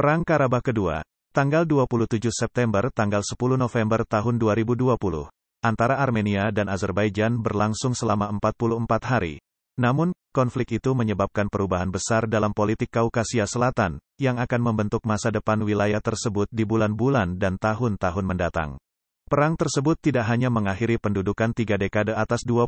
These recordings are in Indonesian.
Perang Karabakh kedua, tanggal 27 September tanggal 10 November tahun 2020, antara Armenia dan Azerbaijan berlangsung selama 44 hari. Namun, konflik itu menyebabkan perubahan besar dalam politik Kaukasia Selatan, yang akan membentuk masa depan wilayah tersebut di bulan-bulan dan tahun-tahun mendatang. Perang tersebut tidak hanya mengakhiri pendudukan tiga dekade atas 20%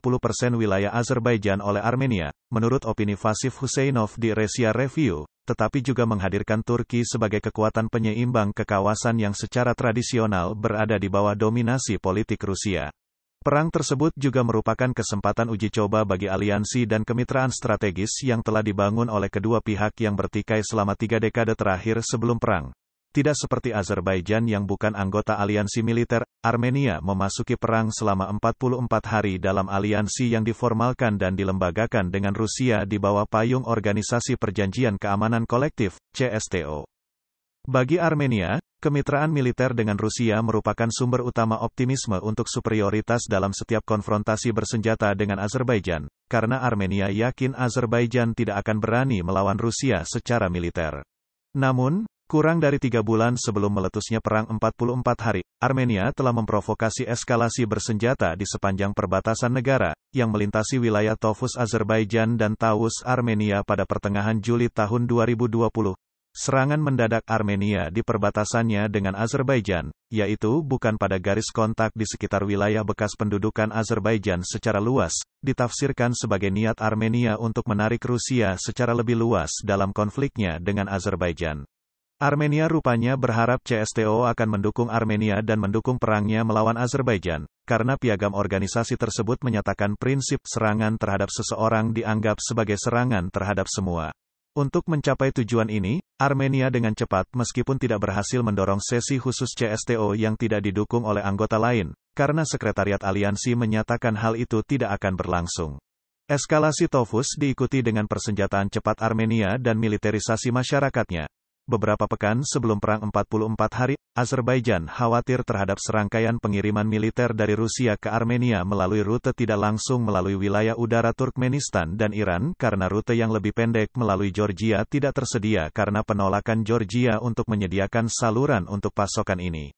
wilayah Azerbaijan oleh Armenia, menurut opini Fasif Husseinov di Resia Review, tetapi juga menghadirkan Turki sebagai kekuatan penyeimbang ke kawasan yang secara tradisional berada di bawah dominasi politik Rusia. Perang tersebut juga merupakan kesempatan uji coba bagi aliansi dan kemitraan strategis yang telah dibangun oleh kedua pihak yang bertikai selama tiga dekade terakhir sebelum perang, tidak seperti Azerbaijan yang bukan anggota aliansi militer, Armenia memasuki perang selama 44 hari dalam aliansi yang diformalkan dan dilembagakan dengan Rusia di bawah payung Organisasi Perjanjian Keamanan Kolektif, CSTO. Bagi Armenia, kemitraan militer dengan Rusia merupakan sumber utama optimisme untuk superioritas dalam setiap konfrontasi bersenjata dengan Azerbaijan, karena Armenia yakin Azerbaijan tidak akan berani melawan Rusia secara militer. Namun, Kurang dari tiga bulan sebelum meletusnya Perang 44 hari, Armenia telah memprovokasi eskalasi bersenjata di sepanjang perbatasan negara, yang melintasi wilayah Tofus Azerbaijan dan Taus Armenia pada pertengahan Juli tahun 2020. Serangan mendadak Armenia di perbatasannya dengan Azerbaijan, yaitu bukan pada garis kontak di sekitar wilayah bekas pendudukan Azerbaijan secara luas, ditafsirkan sebagai niat Armenia untuk menarik Rusia secara lebih luas dalam konfliknya dengan Azerbaijan. Armenia rupanya berharap CSTO akan mendukung Armenia dan mendukung perangnya melawan Azerbaijan, karena piagam organisasi tersebut menyatakan prinsip serangan terhadap seseorang dianggap sebagai serangan terhadap semua. Untuk mencapai tujuan ini, Armenia dengan cepat meskipun tidak berhasil mendorong sesi khusus CSTO yang tidak didukung oleh anggota lain, karena Sekretariat Aliansi menyatakan hal itu tidak akan berlangsung. Eskalasi Tofus diikuti dengan persenjataan cepat Armenia dan militerisasi masyarakatnya, Beberapa pekan sebelum Perang 44 hari, Azerbaijan khawatir terhadap serangkaian pengiriman militer dari Rusia ke Armenia melalui rute tidak langsung melalui wilayah udara Turkmenistan dan Iran karena rute yang lebih pendek melalui Georgia tidak tersedia karena penolakan Georgia untuk menyediakan saluran untuk pasokan ini.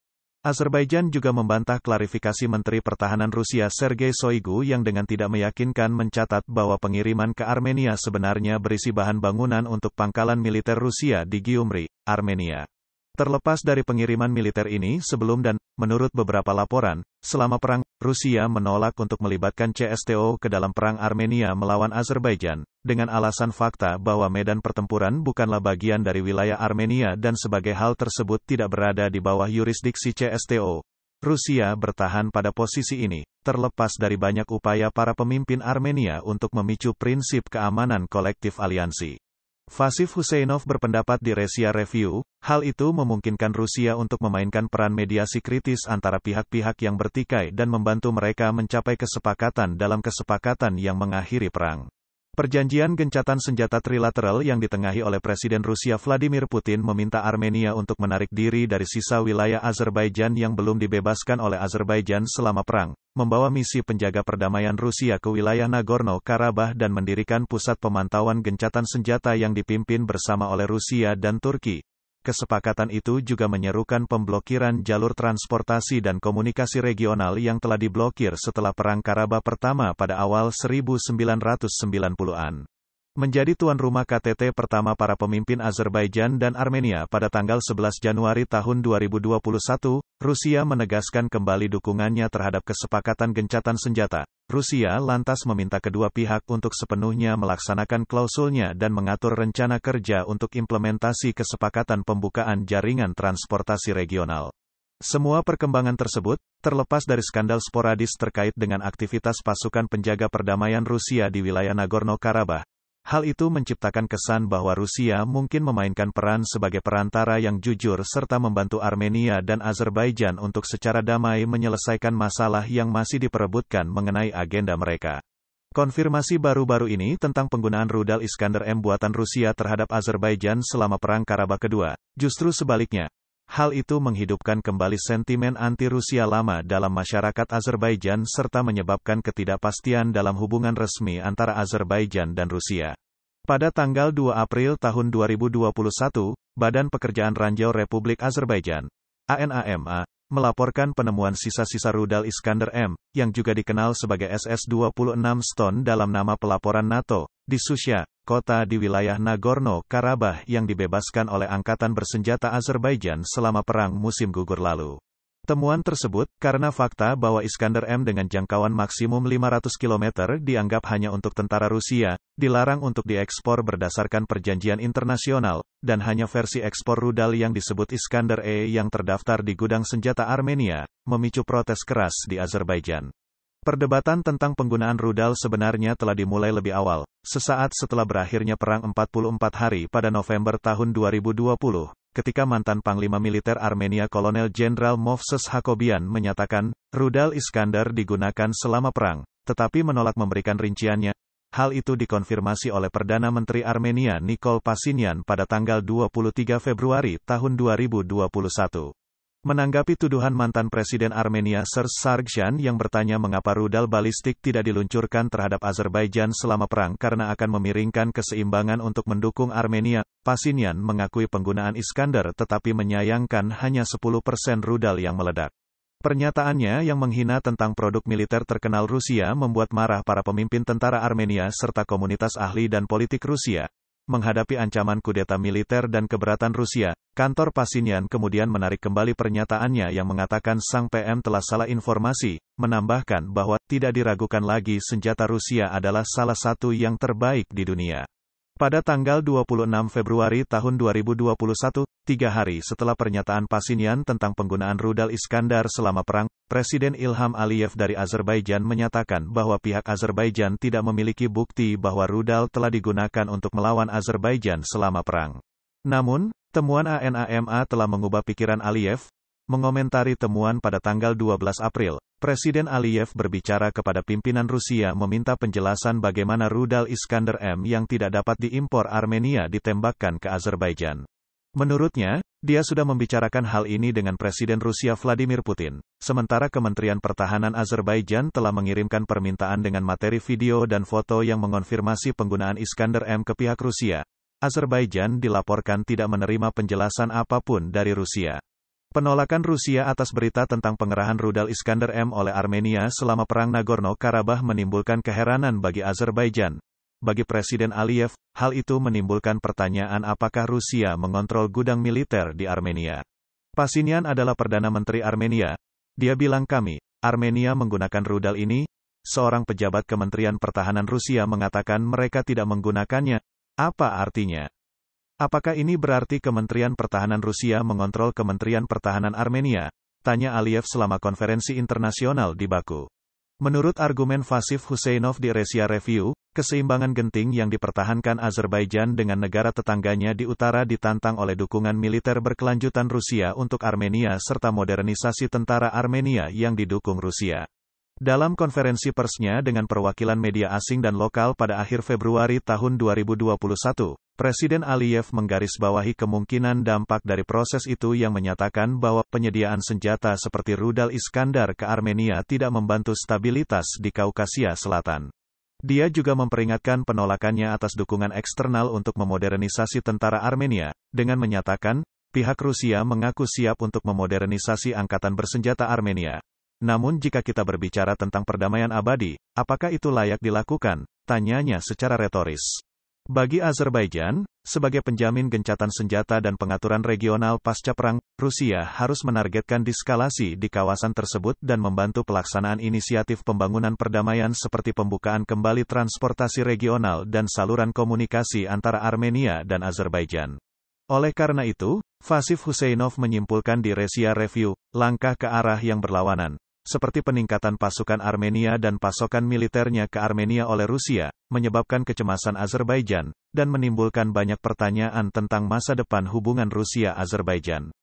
Azerbaijan juga membantah klarifikasi Menteri Pertahanan Rusia Sergei Shoigu yang dengan tidak meyakinkan mencatat bahwa pengiriman ke Armenia sebenarnya berisi bahan bangunan untuk pangkalan militer Rusia di Gyumri, Armenia. Terlepas dari pengiriman militer ini sebelum dan, menurut beberapa laporan, selama perang, Rusia menolak untuk melibatkan CSTO ke dalam perang Armenia melawan Azerbaijan, dengan alasan fakta bahwa medan pertempuran bukanlah bagian dari wilayah Armenia dan sebagai hal tersebut tidak berada di bawah yurisdiksi CSTO. Rusia bertahan pada posisi ini, terlepas dari banyak upaya para pemimpin Armenia untuk memicu prinsip keamanan kolektif aliansi. Fasif Husseinov berpendapat di Resia Review, hal itu memungkinkan Rusia untuk memainkan peran mediasi kritis antara pihak-pihak yang bertikai dan membantu mereka mencapai kesepakatan dalam kesepakatan yang mengakhiri perang. Perjanjian gencatan senjata trilateral yang ditengahi oleh Presiden Rusia Vladimir Putin meminta Armenia untuk menarik diri dari sisa wilayah Azerbaijan yang belum dibebaskan oleh Azerbaijan selama perang, membawa misi penjaga perdamaian Rusia ke wilayah Nagorno-Karabakh dan mendirikan pusat pemantauan gencatan senjata yang dipimpin bersama oleh Rusia dan Turki. Kesepakatan itu juga menyerukan pemblokiran jalur transportasi dan komunikasi regional yang telah diblokir setelah Perang Karabakh pertama pada awal 1990-an menjadi tuan rumah KTT pertama para pemimpin Azerbaijan dan Armenia pada tanggal 11 Januari tahun 2021, Rusia menegaskan kembali dukungannya terhadap kesepakatan gencatan senjata. Rusia lantas meminta kedua pihak untuk sepenuhnya melaksanakan klausulnya dan mengatur rencana kerja untuk implementasi kesepakatan pembukaan jaringan transportasi regional. Semua perkembangan tersebut, terlepas dari skandal sporadis terkait dengan aktivitas pasukan penjaga perdamaian Rusia di wilayah Nagorno-Karabakh, Hal itu menciptakan kesan bahwa Rusia mungkin memainkan peran sebagai perantara yang jujur serta membantu Armenia dan Azerbaijan untuk secara damai menyelesaikan masalah yang masih diperebutkan mengenai agenda mereka. Konfirmasi baru-baru ini tentang penggunaan rudal Iskander M buatan Rusia terhadap Azerbaijan selama Perang Karabakh kedua. Justru sebaliknya, Hal itu menghidupkan kembali sentimen anti-Rusia lama dalam masyarakat Azerbaijan serta menyebabkan ketidakpastian dalam hubungan resmi antara Azerbaijan dan Rusia. Pada tanggal 2 April tahun 2021, Badan Pekerjaan Ranjau Republik Azerbaijan, ANAMA, melaporkan penemuan sisa-sisa rudal Iskander M, yang juga dikenal sebagai SS-26 Stone dalam nama pelaporan NATO, di Susha, kota di wilayah Nagorno-Karabakh yang dibebaskan oleh Angkatan Bersenjata Azerbaijan selama perang musim gugur lalu. Temuan tersebut, karena fakta bahwa Iskander M dengan jangkauan maksimum 500 km dianggap hanya untuk tentara Rusia, dilarang untuk diekspor berdasarkan perjanjian internasional, dan hanya versi ekspor rudal yang disebut Iskander E yang terdaftar di gudang senjata Armenia, memicu protes keras di Azerbaijan. Perdebatan tentang penggunaan rudal sebenarnya telah dimulai lebih awal, sesaat setelah berakhirnya Perang 44 Hari pada November tahun 2020, ketika mantan Panglima Militer Armenia Kolonel Jenderal Movses Hakobian menyatakan, rudal Iskandar digunakan selama perang, tetapi menolak memberikan rinciannya. Hal itu dikonfirmasi oleh Perdana Menteri Armenia Nikol Pasinian pada tanggal 23 Februari tahun 2021. Menanggapi tuduhan mantan Presiden Armenia Serge Sargsyan yang bertanya mengapa rudal balistik tidak diluncurkan terhadap Azerbaijan selama perang karena akan memiringkan keseimbangan untuk mendukung Armenia, Pasinian mengakui penggunaan Iskander tetapi menyayangkan hanya 10% rudal yang meledak. Pernyataannya yang menghina tentang produk militer terkenal Rusia membuat marah para pemimpin tentara Armenia serta komunitas ahli dan politik Rusia menghadapi ancaman kudeta militer dan keberatan Rusia, kantor Pasinian kemudian menarik kembali pernyataannya yang mengatakan sang PM telah salah informasi, menambahkan bahwa tidak diragukan lagi senjata Rusia adalah salah satu yang terbaik di dunia. Pada tanggal 26 Februari tahun 2021, tiga hari setelah pernyataan Pasinian tentang penggunaan rudal Iskandar selama perang, Presiden Ilham Aliyev dari Azerbaijan menyatakan bahwa pihak Azerbaijan tidak memiliki bukti bahwa rudal telah digunakan untuk melawan Azerbaijan selama perang. Namun, temuan ANAMA telah mengubah pikiran Aliyev, Mengomentari temuan pada tanggal 12 April, Presiden Aliyev berbicara kepada pimpinan Rusia meminta penjelasan bagaimana rudal Iskander M yang tidak dapat diimpor Armenia ditembakkan ke Azerbaijan. Menurutnya, dia sudah membicarakan hal ini dengan Presiden Rusia Vladimir Putin, sementara Kementerian Pertahanan Azerbaijan telah mengirimkan permintaan dengan materi video dan foto yang mengonfirmasi penggunaan Iskander M ke pihak Rusia. Azerbaijan dilaporkan tidak menerima penjelasan apapun dari Rusia. Penolakan Rusia atas berita tentang pengerahan rudal Iskander M oleh Armenia selama Perang Nagorno-Karabakh menimbulkan keheranan bagi Azerbaijan. Bagi Presiden Aliyev, hal itu menimbulkan pertanyaan apakah Rusia mengontrol gudang militer di Armenia. Pasinian adalah Perdana Menteri Armenia. Dia bilang kami, Armenia menggunakan rudal ini, seorang pejabat Kementerian Pertahanan Rusia mengatakan mereka tidak menggunakannya. Apa artinya? Apakah ini berarti Kementerian Pertahanan Rusia mengontrol Kementerian Pertahanan Armenia? Tanya Aliyev selama konferensi internasional di Baku. Menurut argumen Fasif Husseinov di Resia Review, keseimbangan genting yang dipertahankan Azerbaijan dengan negara tetangganya di utara ditantang oleh dukungan militer berkelanjutan Rusia untuk Armenia serta modernisasi tentara Armenia yang didukung Rusia. Dalam konferensi persnya dengan perwakilan media asing dan lokal pada akhir Februari tahun 2021, Presiden Aliyev menggarisbawahi kemungkinan dampak dari proses itu yang menyatakan bahwa penyediaan senjata seperti rudal Iskandar ke Armenia tidak membantu stabilitas di Kaukasia Selatan. Dia juga memperingatkan penolakannya atas dukungan eksternal untuk memodernisasi tentara Armenia, dengan menyatakan, pihak Rusia mengaku siap untuk memodernisasi angkatan bersenjata Armenia, namun jika kita berbicara tentang perdamaian abadi, apakah itu layak dilakukan? Tanyanya secara retoris. Bagi Azerbaijan, sebagai penjamin gencatan senjata dan pengaturan regional pasca perang, Rusia harus menargetkan diskalasi di kawasan tersebut dan membantu pelaksanaan inisiatif pembangunan perdamaian seperti pembukaan kembali transportasi regional dan saluran komunikasi antara Armenia dan Azerbaijan. Oleh karena itu, Fasif Huseinov menyimpulkan di Resia Review, langkah ke arah yang berlawanan, seperti peningkatan pasukan Armenia dan pasokan militernya ke Armenia oleh Rusia, menyebabkan kecemasan Azerbaijan, dan menimbulkan banyak pertanyaan tentang masa depan hubungan Rusia-Azerbaijan.